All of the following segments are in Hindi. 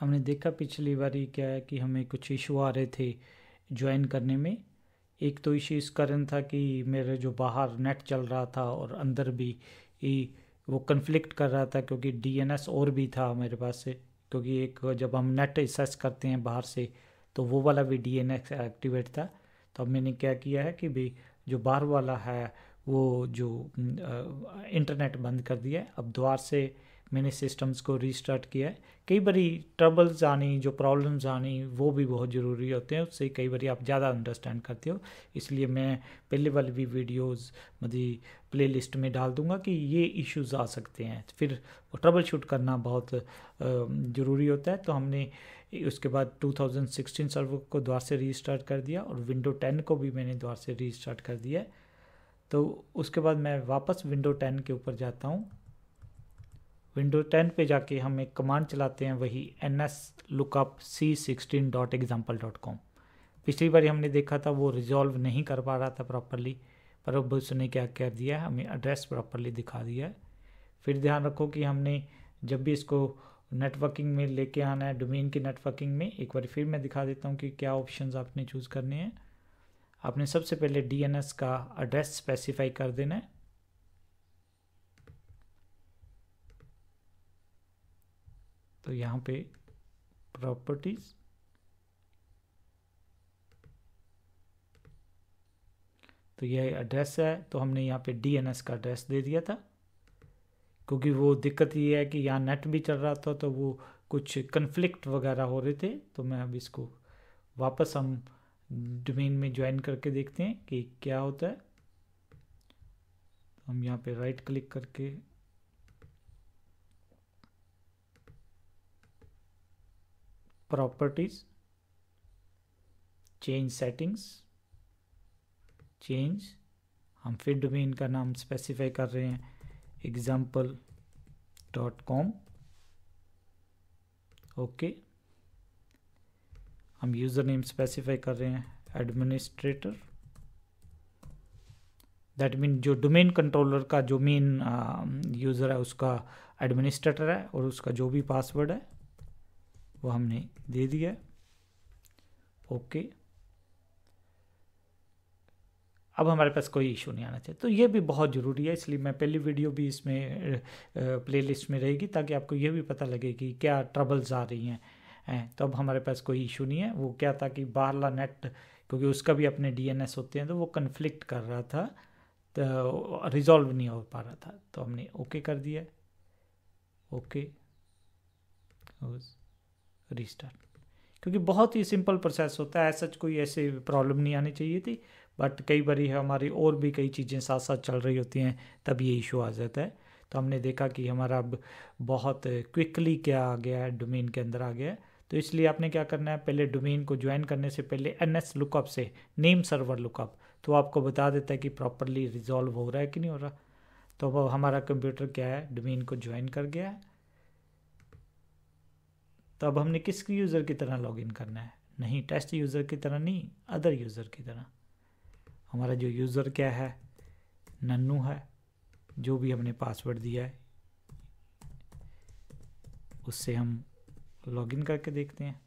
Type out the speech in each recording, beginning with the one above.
हमने देखा पिछली बारी क्या है कि हमें कुछ इशू आ रहे थे ज्वाइन करने में एक तो इशू इस कारण था कि मेरे जो बाहर नेट चल रहा था और अंदर भी वो कन्फ्लिक्ट कर रहा था क्योंकि डीएनएस और भी था मेरे पास से क्योंकि एक जब हम नेट एक्सेस करते हैं बाहर से तो वो वाला भी डी एन एस एक्टिवेट था तो अब मैंने क्या किया है कि भाई जो बाहर वाला है वो जो इंटरनेट बंद कर दिया है अब द्वार से मैंने सिस्टम्स को रीस्टार्ट किया है कई बारी ट्रबल्स आनी जो प्रॉब्लम्स आनी वो भी बहुत ज़रूरी होते हैं उससे कई बारी आप ज़्यादा अंडरस्टैंड करते हो इसलिए मैं पहले वाली भी वीडियोस मतलब प्ले लिस्ट में डाल दूंगा कि ये इश्यूज आ सकते हैं फिर ट्रबल शूट करना बहुत ज़रूरी होता है तो हमने उसके बाद 2016 सर्वर को द्वार से रीस्टार्ट कर दिया और विंडो 10 को भी मैंने द्वार से रीस्टार्ट कर दिया तो उसके बाद मैं वापस विंडो 10 के ऊपर जाता हूँ विंडो 10 पे जाके हम एक कमांड चलाते हैं वही N S lookup C sixteen dot example dot com पिछली बार हमने देखा था वो रिजॉल्व नहीं कर पा रहा था प्रॉपरली पर अब उसने क्या कर दिया है हमें एड्रेस प्रॉपरली दिखा दिया है फिर ध्यान रखो कि हमने जब भी इसको नेटवर्किंग में लेके आना है डोमेन की नेटवर्किंग में एक बार फिर मैं दिखा देता हूँ कि क्या ऑप्शंस आपने चूज़ करने हैं आपने सबसे पहले डीएनएस का एड्रेस स्पेसिफाई कर देना है तो यहाँ पे प्रॉपर्टीज तो यह एड्रेस है तो हमने यहाँ पे डीएनएस का एड्रेस दे दिया था क्योंकि वो दिक्कत ये है कि यहाँ नेट भी चल रहा था तो वो कुछ कन्फ्लिक्ट वगैरह हो रहे थे तो मैं अब इसको वापस हम डोमेन में ज्वाइन करके देखते हैं कि क्या होता है तो हम यहाँ पे राइट क्लिक करके properties change settings change हम फिर डोमेन का नाम स्पेसिफाई कर रहे हैं एग्जाम्पल डॉट कॉम ओके हम यूज़र नेम स्पेसिफाई कर रहे हैं एडमिनिस्ट्रेटर दैट मीन जो डोमेन कंट्रोलर का जो मेन यूज़र है उसका एडमिनिस्ट्रेटर है और उसका जो भी पासवर्ड है वो हमने दे दिया ओके अब हमारे पास कोई इशू नहीं आना चाहिए तो ये भी बहुत ज़रूरी है इसलिए मैं पहली वीडियो भी इसमें प्लेलिस्ट में रहेगी ताकि आपको ये भी पता लगे कि क्या ट्रबल्स आ रही हैं है, तो अब हमारे पास कोई इशू नहीं है वो क्या था कि बारला नेट क्योंकि उसका भी अपने डीएनएस होते हैं तो वो कन्फ्लिक्ट कर रहा था तो रिजॉल्व नहीं हो पा रहा था तो हमने ओके कर दिया ओके रीस्टार्ट क्योंकि बहुत ही सिंपल प्रोसेस होता है सच कोई ऐसे प्रॉब्लम नहीं आनी चाहिए थी बट कई बार हमारी और भी कई चीज़ें साथ साथ चल रही होती हैं तब ये इशू आ जाता है तो हमने देखा कि हमारा अब बहुत क्विकली क्या आ गया है डोमेन के अंदर आ गया है तो इसलिए आपने क्या करना है पहले डोमेन को ज्वाइन करने से पहले एन एस लुकअप से नेम सर्वर लुकअप तो आपको बता देता है कि प्रॉपरली रिजॉल्व हो रहा है कि नहीं हो रहा तो अब हमारा कंप्यूटर क्या है डोमेन को ज्वाइन कर गया है तो अब हमने किस यूज़र की तरह लॉगिन करना है नहीं टेस्ट यूज़र की तरह नहीं अदर यूज़र की तरह हमारा जो यूज़र क्या है नन्नू है जो भी हमने पासवर्ड दिया है उससे हम लॉगिन करके देखते हैं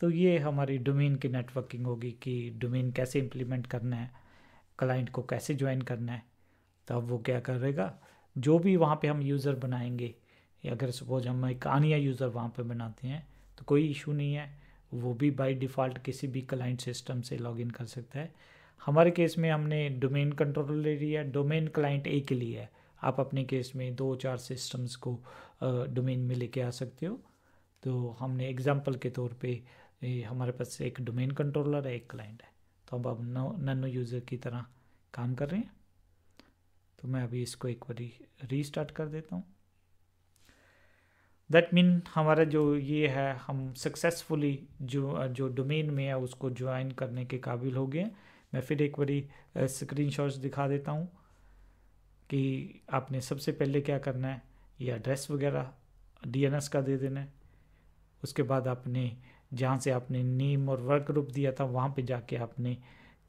तो ये हमारी डोमेन की नेटवर्किंग होगी कि डोमेन कैसे इम्प्लीमेंट करना है क्लाइंट को कैसे ज्वाइन करना है तो अब वो क्या करेगा जो भी वहाँ पे हम यूज़र बनाएंगे या अगर सपोज हम एक आनिया यूज़र वहाँ पर बनाते हैं तो कोई इशू नहीं है वो भी बाय डिफ़ॉल्ट किसी भी क्लाइंट सिस्टम से लॉगिन कर सकता है हमारे केस में हमने डोमेन कंट्रोल ले लिया है डोमेन क्लाइंट ए के लिए है आप अपने केस में दो चार सिस्टम्स को डोमेन में लेके आ सकते हो तो हमने एग्जाम्पल के तौर पे हमारे पास एक डोमेन कंट्रोलर है एक क्लाइंट है तो अब हम ननो यूज़र की तरह काम कर रहे हैं तो मैं अभी इसको एक बार रीस्टार्ट कर देता हूँ दैट मीन हमारा जो ये है हम सक्सेसफुली जो जो डोमेन में है उसको ज्वाइन करने के काबिल हो गए मैं फिर एक बारी स्क्रीन दिखा देता हूँ कि आपने सबसे पहले क्या करना है ये एड्रेस वगैरह डीएनएस का दे देना है उसके बाद आपने जहाँ से आपने नेम और वर्क ग्रुप दिया था वहाँ पे जाके आपने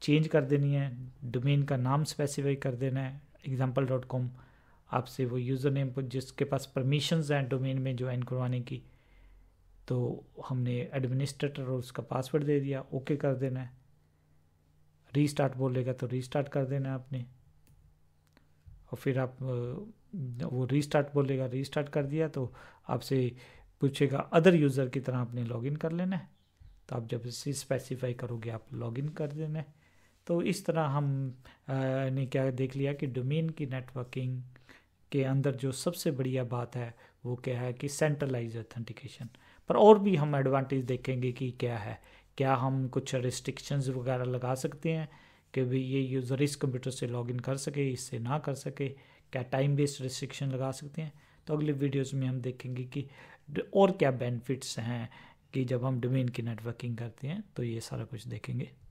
चेंज कर देनी है डोमेन का नाम स्पेसिफाई कर देना है एग्ज़ाम्पल डॉट कॉम आपसे वो यूज़र नेम जिसके पास परमिशंस हैं डोमेन में ज्वाइन करवाने की तो हमने एडमिनिस्ट्रेटर और उसका पासवर्ड दे दिया ओके कर देना है रीस्टार्ट बोलेगा तो रीस्टार्ट कर देना है आपने और फिर आप वो रीस्टार्ट बोलेगा रीस्टार्ट कर दिया तो आपसे पूछेगा अदर यूज़र की तरह आपने लॉगिन कर लेना है तो आप जब इसे स्पेसिफाई करोगे आप लॉगिन कर देना है तो इस तरह हम ने क्या देख लिया कि डोमेन की नेटवर्किंग के अंदर जो सबसे बढ़िया बात है वो क्या है कि सेंट्रलाइज ऑथेंटिकेशन पर और भी हम एडवांटेज देखेंगे कि क्या है क्या हम कुछ रिस्ट्रिक्शंस वगैरह लगा सकते हैं कि भाई ये यूज़र इस कंप्यूटर से लॉगिन कर सके इससे ना कर सके क्या टाइम बेस्ड रिस्ट्रिक्शन लगा सकते हैं तो अगले वीडियोस में हम देखेंगे कि और क्या बेनिफिट्स हैं कि जब हम डोमेन की नेटवर्किंग करते हैं तो ये सारा कुछ देखेंगे